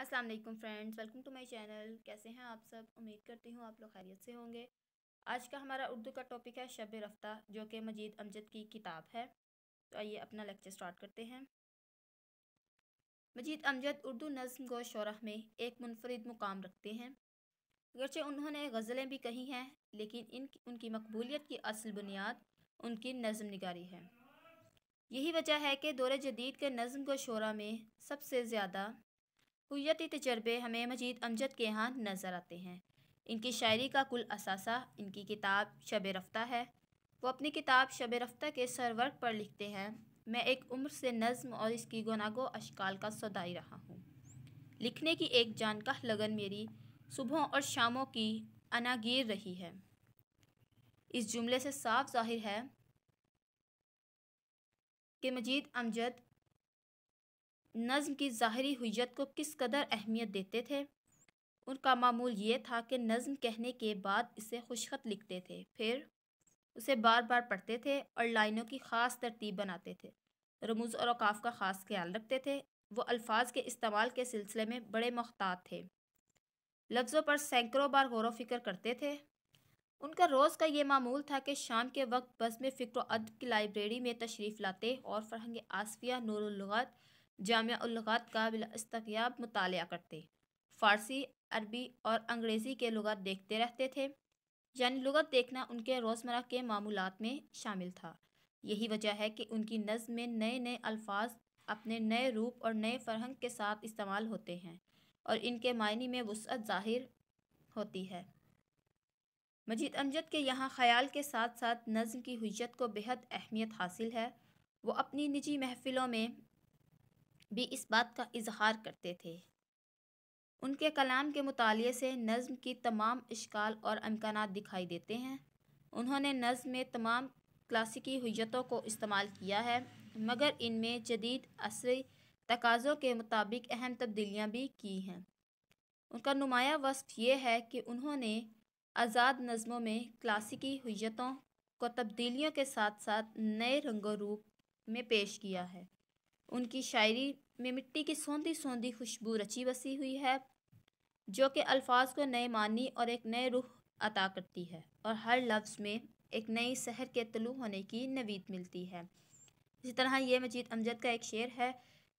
अस्सलाम वालेकुम friends welcome to my channel कैसे हैं आप सब उम्मीद करती हूँ आप लोग खैरियत से होंगे आज का हमारा उर्दू का टॉपिक है शब रफ्ता जो कि मजीद अमजद की किताब है तो आइए अपना लेक्चर स्टार्ट करते हैं मजीद अमजद उर्दू नज्म गो शरह में एक मुनफरद मुकाम रखते हैं अगरचे उन्होंने गज़लें भी कही हैं लेकिन इन उनकी मकबूलीत की असल बुनियाद उनकी नजम निगारी है यही वजह है कि दौरे जदीद के नजम गो शरा में सबसे ज़्यादा हुयती तजर्बे हमें मजीद अमजद के यहाँ नज़र आते हैं इनकी शायरी का कुल असासा इनकी किताब शब रफ्तः है वो अपनी किताब शब रफ्तः के सरवर्क पर लिखते हैं मैं एक उम्र से नज़म और इसकी गुनागो अशकाल का सदाई रहा हूँ लिखने की एक जानका लगन मेरी सुबहों और शामों की अनागिर रही है इस जुमले से साफ जाहिर है कि मजीद अमजद नज़म की ज़ाहरी हुत को किस कदर अहमियत देते थे उनका मामूल ये था कि नज़म कहने के बाद इसे खुशखत लिखते थे फिर उसे बार बार पढ़ते थे और लाइनों की ख़ास तरतीब बनाते थे रमूज़ और अकाफ का ख़ास ख्याल रखते थे वो अल्फाज के इस्तेमाल के सिलसिले में बड़े मख्तात थे लफ्ज़ों पर सैकड़ों बार गौर वफिक्र करते थे उनका रोज़ का ये मामूल था कि शाम के वक्त बस में फ़िक्र अदब की लाइब्रेरी में तशरीफ़ लाते और फरहंग आसफिया नूरलगत जामियात का बिलास्तयाब मताल करते फ़ारसी अरबी और अंग्रेज़ी के लगत देखते रहते थे यानी लगत देखना उनके रोज़मर्रा के मामूलत में शामिल था यही वजह है कि उनकी नज़म में नए नए अल्फाज अपने नए रूप और नए फरहंग के साथ इस्तेमाल होते हैं और इनके मायने में वसअत ज़ाहिर होती है मजीद अमजद के यहाँ ख़याल के साथ साथ नज़म की हजत को बेहद अहमियत हासिल है वो अपनी निजी महफ़िलों में भी इस बात का इजहार करते थे उनके कलाम के मुताले से नज़म की तमाम इश्काल और अमकान दिखाई देते हैं उन्होंने नज़म में तमाम क्लासिकी हजतों को इस्तेमाल किया है मगर इनमें जदीद असरी तकाज़ों के मुताबिक अहम तब्दीलियाँ भी की हैं उनका नुमाया वस्फ ये है कि उन्होंने आज़ाद नज़मों में क्लासिकी हजतों को तब्दीलियों के साथ साथ नए रंगो रूप में पेश किया है उनकी शायरी में मिट्टी की सौंधी सौंधी खुशबू रची बसी हुई है जो कि अल्फाज को नए मानी और एक नए रूह अता करती है और हर लफ्ज़ में एक नई शहर के तलु होने की नवीद मिलती है इसी तरह ये मजीद अमजद का एक शेर है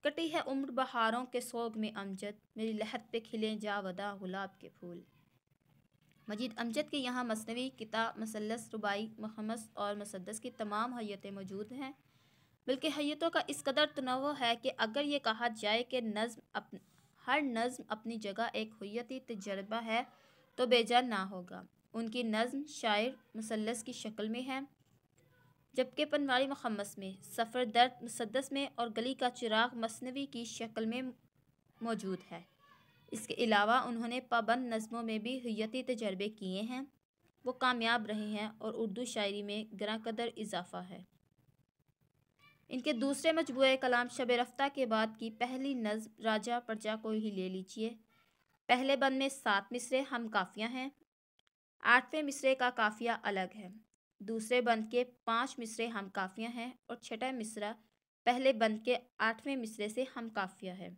कटी है उम्र बहारों के सोग में अमजद मेरी लहत पे खिले जावदा गुलाब के फूल मजीद अमजद के यहाँ मसनवी किता मसलस रुबाई महमस और मसदस की तमाम हैत मौजूद हैं बल्कि हैतों का इस कदर तनव है कि अगर ये कहा जाए कि नज़म अप हर नज़म अपनी जगह एक हुती तजर्बा है तो बेजा ना होगा उनकी नज़म शायर मुसलस की शक्ल में है जबकि पनवारी मखमस में सफ़र दर्द मुसदस में और गली का चिराग मसनवी की शक्ल में मौजूद है इसके अलावा उन्होंने पाबंद नज़मों में भी हयती तजर्बे किए हैं वो कामयाब रहे हैं और उर्दू शायरी में ग्रा कदर इजाफ़ा है इनके दूसरे मजबू कलाम शब रफ्ता के बाद की पहली नज्म राजा प्रजा को ही ले लीजिए पहले बंद में सात मिसरे हम काफ़ियाँ हैं आठवें मिसरे का काफ़िया अलग है दूसरे बंद के पांच मिसरे हम काफ़ियाँ हैं और छठा मिसरा पहले बंद के आठवें मिसरे से हम काफ़िया है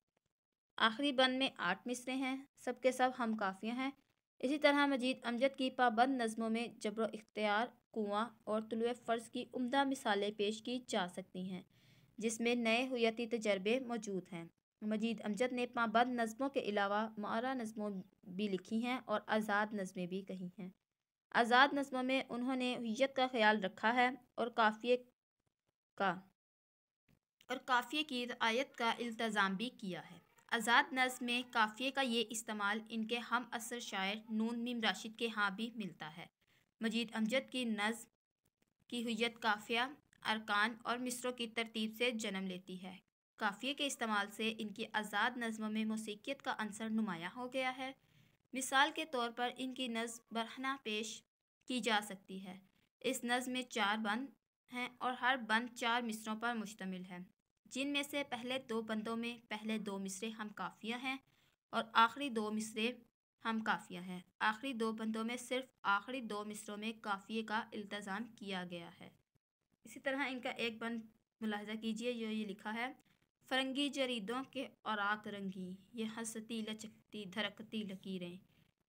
आखिरी बंद में आठ मिसरे हैं सबके सब हम काफ़ियाँ हैं इसी तरह मजीद अमजद की पाबंद नज़मों में जबर इख्तियार कुआं और तलु फ़र्ज की उमदा मिसालें पेश की जा सकती हैं जिसमें नए हुयती तजर्बे मौजूद हैं मजीद अमजद ने पाबंद नज़मों के अलावा मारा नज़मों भी लिखी हैं और आज़ाद नज़में भी कही हैं आज़ाद नज़मों में उन्होंने हुयत का ख्याल रखा है और काफ़िए का और काफ़िए की रियत का इल्तज़ाम भी किया है आज़ाद नज़म में काफ़िए का ये इस्तेमाल इनके हम असर शायर नून मीम राशिद के यहाँ भी मिलता है मजीद अमजद की नज की हुईत काफ़िया अरकान और मिसरों की तरतीब से जन्म लेती है काफ़िए के इस्तेमाल से इनकी आज़ाद नज़मों में मौसीकीत का अंसर नुमाया हो गया है मिसाल के तौर पर इनकी नज़ बरहना पेश की जा सकती है इस नज़म में चार बंद हैं और हर बंद चार मिसरों पर मुश्तमिल है जिनमें से पहले दो बंदों में पहले दो मिसरे हम काफिया हैं और आखिरी दो मिसरे हम काफिया हैं आखिरी दो बंदों में सिर्फ आखिरी दो मिसरों में काफिए का इल्तज़ाम किया गया है इसी तरह इनका एक बंद मुलाजा कीजिए जो ये लिखा है फरंगी जरीदों के और आक रंगी ये हंसती लचकती धरकती लकीरें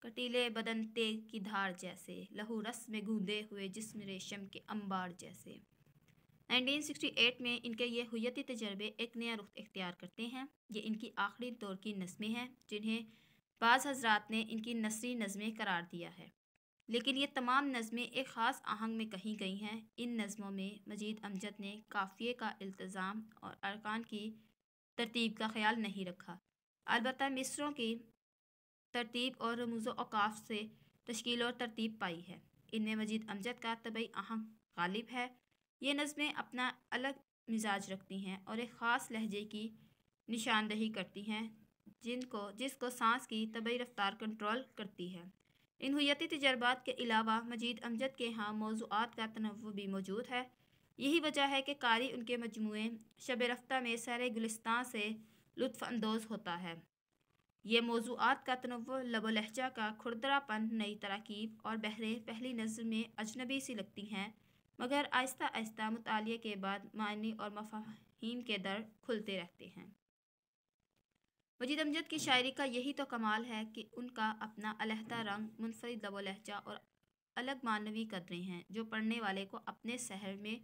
कटीले बदन तेग की धार जैसे लहू रस में गूंदे हुए जिसम रेशम के अंबार जैसे नाइनटीन सिक्सटी एट में इनके ये हुयती तजर्बे एक नया रुख इख्तियार करते हैं ये इनकी आखिरी दौर की नस्में हैं जिन्हें बाज़ हजरात ने इनकी नसरी नज़में करार दिया है लेकिन ये तमाम नज़में एक ख़ास आहंग में कही गई हैं इन नज़मों में मजीद अमजद ने काफ़िए का इल्तज़ाम और अरकान की तरतीब का ख्याल नहीं रखा अलबत् मिसरों की तरतीब और रमूज़ अवकाफ से तश्ील और तरतीब पाई है इनमें मजीद अमजद का तबई आहंग गालिब है ये नज़में अपना अलग मिजाज रखती हैं और एक ख़ास लहजे की निशानदही करती हैं जिनको जिसको सांस की तबी रफ्तार कंट्रोल करती है इन हुयती तजर्बात के अलावा मजीद अमजद के यहाँ मौजूद का तनव भी मौजूद है यही वजह है कि कारी उनके मजमू शब रफ्तार में सैर गुलस्तान से लुफानंदोज़ होता है ये मौजूद का तनव लबो लहजा का खुरदरापन नई तरकीब और बहरें पहली नज़र में अजनबी सी लगती हैं मगर आहिस्ता आहिस्ता मुताले के बाद मानी और मफाहिम के दर खुलते रहते हैं मजीद अमजद की शायरी का यही तो कमाल है कि उनका अपना अलहदा रंग मुनफरद लबो लहजा और अलग मानवी कदरें हैं जो पढ़ने वाले को अपने शहर में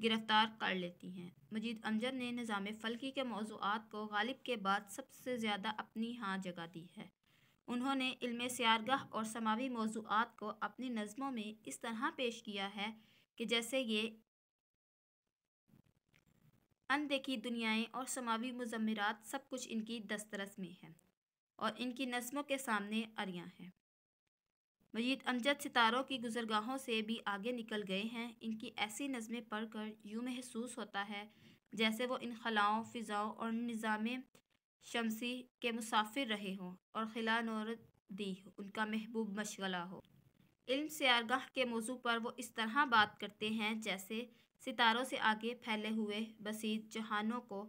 गिरफ्तार कर लेती हैं मजीद अमजद ने निज़ाम फ़लकी के मौजूद को गालिब के बाद सबसे ज़्यादा अपनी हाँ जगह दी है उन्होंने इल्म सियारगाह और समावी मौजूद को अपनी नज़मों में इस तरह पेश किया है कि जैसे ये अनदेखी दुनियाएं और समावी मजमरत सब कुछ इनकी दस्तरस में है और इनकी नस्मों के सामने अरिया हैं मजीद अमजद सितारों की गुजरगाहों से भी आगे निकल गए हैं इनकी ऐसी नज़में पढ़कर यूँ महसूस होता है जैसे वो इन खलाओं फ़िज़ाओं और निज़ाम शमसी के मुसाफिर रहे हों और खिला नौरत दी उनका महबूब मशगला हो इल्म आगाह के मौजू पर वो इस तरह बात करते हैं जैसे सितारों से आगे फैले हुए बसीत जहानों को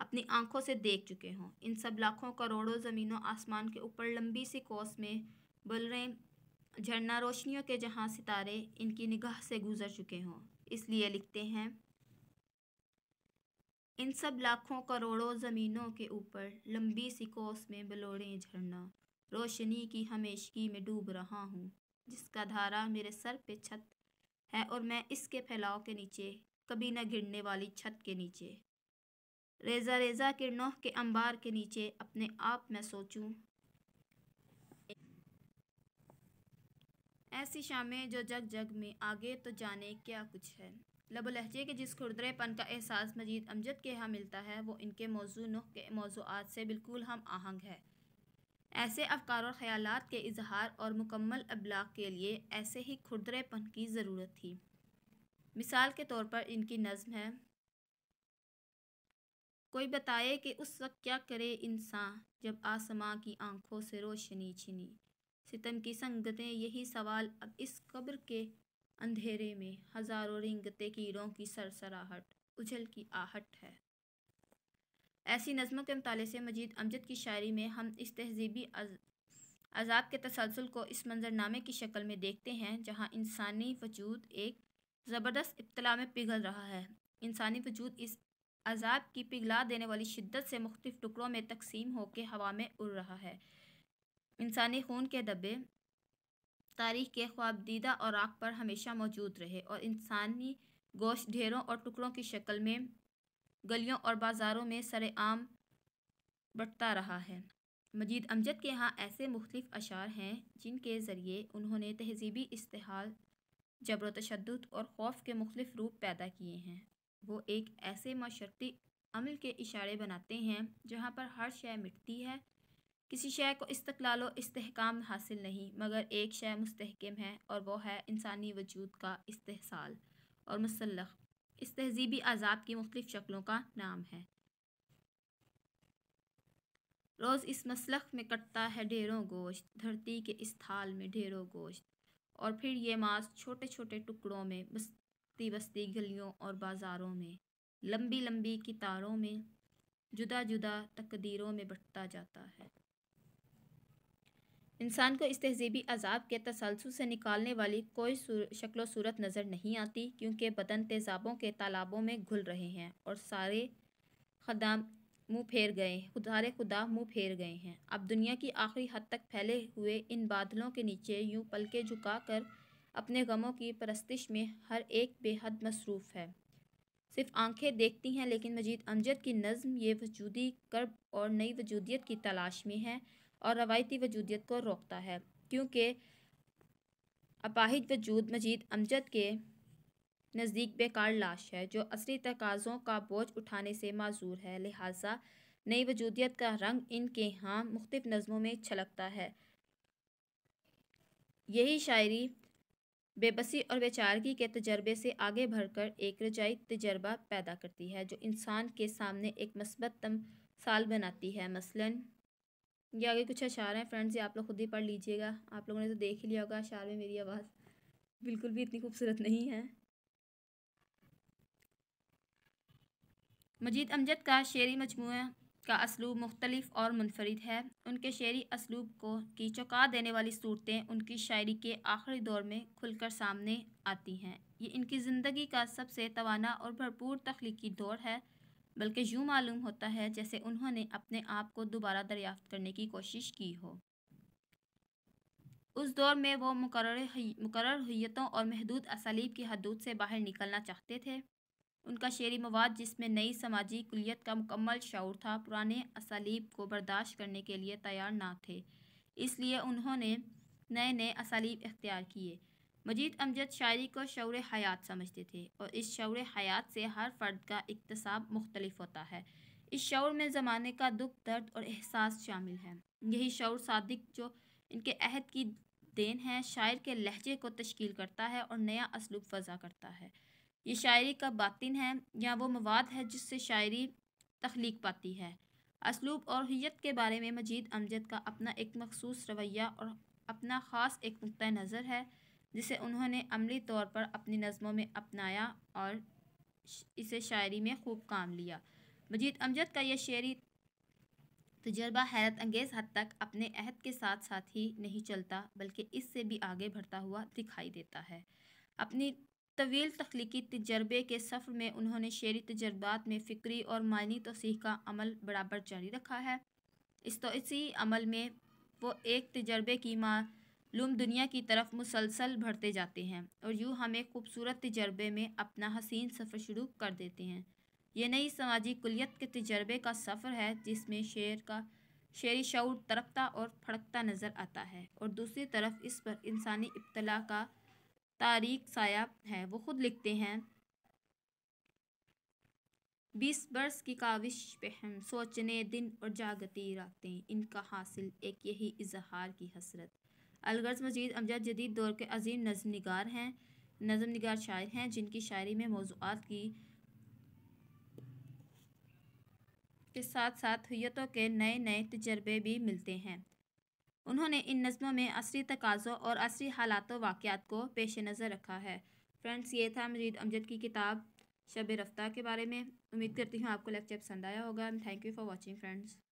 अपनी आंखों से देख चुके हों इन सब लाखों करोड़ों ज़मीनों आसमान के ऊपर लंबी सी कोस में रहे झरना रोशनियों के जहां सितारे इनकी निगाह से गुजर चुके हों इसलिए लिखते हैं इन सब लाखों करोड़ों ज़मीनों के ऊपर लंबी सी कोस में बलोड़ें झरना रोशनी की हमेशगी में डूब रहा हूँ जिसका धारा मेरे सर पे छत है और मैं इसके फैलाव के नीचे कभी न घिरने वाली छत के नीचे रेजा रेजा किरणों के अंबार के नीचे अपने आप में सोचूं ऐसी शामें जो जग जग में आगे तो जाने क्या कुछ है लब लहजे के जिस खुरदरेपन का एहसास मजीद अमजद के यहाँ मिलता है वो इनके मौजू नुह के मौजूद से बिल्कुल हम आहंग है ऐसे अफकार और ख़्याल के इजहार और मुकम्मल अबलाग के लिए ऐसे ही खुदरेपन की ज़रूरत थी मिसाल के तौर पर इनकी नज़म है कोई बताए कि उस वक्त क्या करे इंसान जब आसमां की आंखों से रोशनी छिनी सितम की संगतें यही सवाल अब इस कब्र के अंधेरे में हज़ारों रिंगते कीड़ों की सरसराहट उछल की आहट है ऐसी नज़मों के मताले से मजीद अमजद की शायरी में हम इस तहजीबी अजाब के तसलसल को इस मंजरनामे की शक्ल में देखते हैं जहाँ इंसानी वजूद एक ज़बरदस्त इब्तला में पिघल रहा है इंसानी वजूद इस अजाब की पिघला देने वाली शिद्दत से मुख्तफ टुकड़ों में तकसीम होकर हवा में उड़ रहा है इंसानी खून के दबे तारीख के ख्वाब दीदा और आग पर हमेशा मौजूद रहे और इंसानी गोश्त ढेरों और टुकड़ों की शक्ल में गलियों और बाज़ारों में सरेआम बटता रहा है मजीद अमजद के यहाँ ऐसे मुख्तफ अशार हैं जिनके ज़रिए उन्होंने तहजीबी इस्तेहाल जबर तशद और खौफ के मुख्तफ रूप पैदा किए हैं वो एक ऐसे माशरती अमल के इशारे बनाते हैं जहाँ पर हर शय मिटती है किसी शय को इस्तलाल व इसकाम हासिल नहीं मगर एक शय मुस्तकम है और वह है इंसानी वजूद का इस्तेसाल और मुसलख इस तहजीबी अजाब की मुख्तफ शक्लों का नाम है रोज़ इस मसलख में कटता है ढेरों गोश्त धरती के इस थाल में ढेरों गोश्त और फिर ये मांस छोटे छोटे टुकड़ों में बस्ती बस्ती गलियों और बाज़ारों में लंबी लंबी कितारों में जुदा जुदा तकदीरों में बटता जाता है इंसान को इस तहजीबी अजाब के तसलसल से निकालने वाली कोई शक्ल सूरत नज़र नहीं आती क्योंकि बदन तेजाबों के तालाबों में घुल रहे हैं और सारे खदा मुँह फेर गए सारे खुदा मुँह फेर गए हैं अब दुनिया की आखिरी हद तक फैले हुए इन बादलों के नीचे यूँ पलके झुका कर अपने गमों की परस्तिश में हर एक बेहद मसरूफ़ है सिर्फ आंखें देखती हैं लेकिन मजीद अमजद की नज़म ये वजूदी कर्ब और नई वजूदियत की तलाश में है और रवायती वजूदियत को रोकता है क्योंकि अपाहिज वजूद मजीद अमजद के नज़दीक बेकार लाश है जो असली तकाज़ों का बोझ उठाने से माजूर है लिहाजा नई वजूदियत का रंग इनके यहाँ मुख्तफ नज़मों में छलकता है यही शायरी बेबसी और बेचारगी के तजर्बे से आगे बढ़कर एक रजाई तजर्बा पैदा करती है जो इंसान के सामने एक मस्बत साल बनाती है मसलन ये आगे कुछ अशार हैं फ्रेंड्स ये आप लोग खुद ही पढ़ लीजिएगा आप लोगों ने तो देख ही लिया होगा अशार में मेरी आवाज़ बिल्कुल भी इतनी खूबसूरत नहीं है मजीद अमजद का शेरी मजमू का असलूब मुख्तलिफ और मुनफरद है उनके शेरी असलूब को की चौका देने वाली सूरतें उनकी शायरी के आखिरी दौर में खुलकर सामने आती हैं ये इनकी ज़िंदगी का सबसे तोाना और भरपूर तख्लीकी दौर है बल्कि यूँ मालूम होता है जैसे उन्होंने अपने आप को दोबारा दरियाफ्त करने की कोशिश की हो उस दौर में वो मुकर मुकर हयतों और महदूद असलीब की हदूद से बाहर निकलना चाहते थे उनका शेरी मवाद जिसमें नई समाजी कुलियत का मुकम्मल शौर था पुराने असलीब को बर्दाश्त करने के लिए तैयार ना थे इसलिए उन्होंने नए नए असलीब इख्तियार किए मजीद अमजद शायरी को शौर हयात समझते थे और इस शौर हयात से हर फ़र्द का इकतसाब मुख्तलिफ होता है इस शौर में ज़माने का दुख दर्द और एहसास शामिल है यही शौर सादिक जो इनके अहद की देन है शायर के लहजे को तश्कील करता है और नया असलूब फ़ज़ा करता है ये शायरी का बातिन है या वो मवाद है जिससे शायरी तख्लीक पाती है असलूब और हयत के बारे में मजीद अमजद का अपना एक मखसूस रवैया और अपना ख़ास एक नुक़ नज़र है जिसे उन्होंने अमली तौर पर अपनी नज़मों में अपनाया और इसे शायरी में खूब काम लिया मजीद अमजद का यह शेरी तजर्बा हैरत अंगेज़ हद तक अपने अहद के साथ साथ ही नहीं चलता बल्कि इससे भी आगे बढ़ता हुआ दिखाई देता है अपनी तवील तख्लीकी तजर्बे के सफ़र में उन्होंने शेरी तजर्बात में फ़िक्री और मानी तोसीह का अमल बराबर जारी रखा है इस तो इसी अमल में वो एक तजर्बे की माँ लुम दुनिया की तरफ मुसलसल बढ़ते जाते हैं और यूँ हमें खूबसूरत तजर्बे में अपना हसीन सफ़र शुरू कर देते हैं ये नई समाजी कुलियत के तजर्बे का सफ़र है जिसमें शेर का शेरी शौर तरपता और फड़कता नज़र आता है और दूसरी तरफ इस पर इंसानी इब्तला का तारीख साया है वो खुद लिखते हैं बीस बरस की काविश पे सोचने दिन और जागती रातें इनका हासिल एक यही इजहार की हसरत अलगर्ज मजीद अमजद जदीद दौर के अजीम नज़म नगार हैं नज़म नगार शायर हैं जिनकी शायरी में मौजूद की के साथ साथ हुयतों के नए नए तजर्बे भी मिलते हैं उन्होंने इन नज़मों में असरी तकाज़ों और असरी हालात वाक़ात को पेश नज़र रखा है फ्रेंड्स ये था मजीद अमजद की किताब शब रफ्तार के बारे में उम्मीद करती हूँ आपको लेक्चर पसंद आया होगा thank you for watching friends